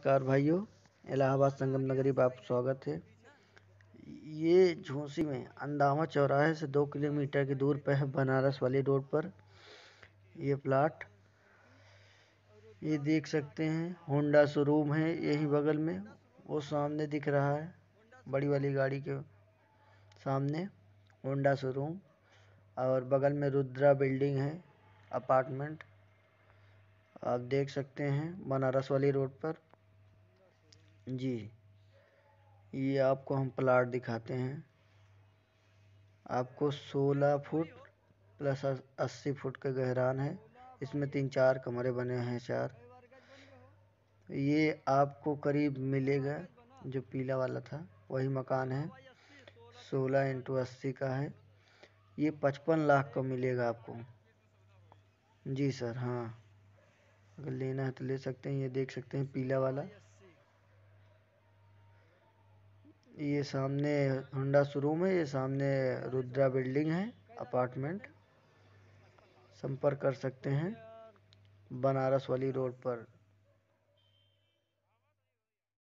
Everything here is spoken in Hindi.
नमस्कार भाइयों इलाहाबाद संगम नगरी में आप स्वागत है ये झोंसी में अंदामा चौराहे से दो किलोमीटर की दूर पर है बनारस वाली रोड पर ये प्लाट ये देख सकते हैं होंडा शोरूम है यही बगल में वो सामने दिख रहा है बड़ी वाली गाड़ी के सामने होंडा शोरूम और बगल में रुद्रा बिल्डिंग है अपार्टमेंट आप देख सकते हैं बनारस वाली रोड पर जी ये आपको हम प्लाट दिखाते हैं आपको 16 फुट प्लस 80 फुट का गहरान है इसमें तीन चार कमरे बने हैं चार ये आपको करीब मिलेगा जो पीला वाला था वही मकान है 16 इंटू अस्सी का है ये पचपन लाख का मिलेगा आपको जी सर हाँ अगर लेना है तो ले सकते हैं ये देख सकते हैं पीला वाला ये सामने होंडा शोरूम है ये सामने रुद्रा बिल्डिंग है अपार्टमेंट संपर्क कर सकते हैं बनारस वाली रोड पर।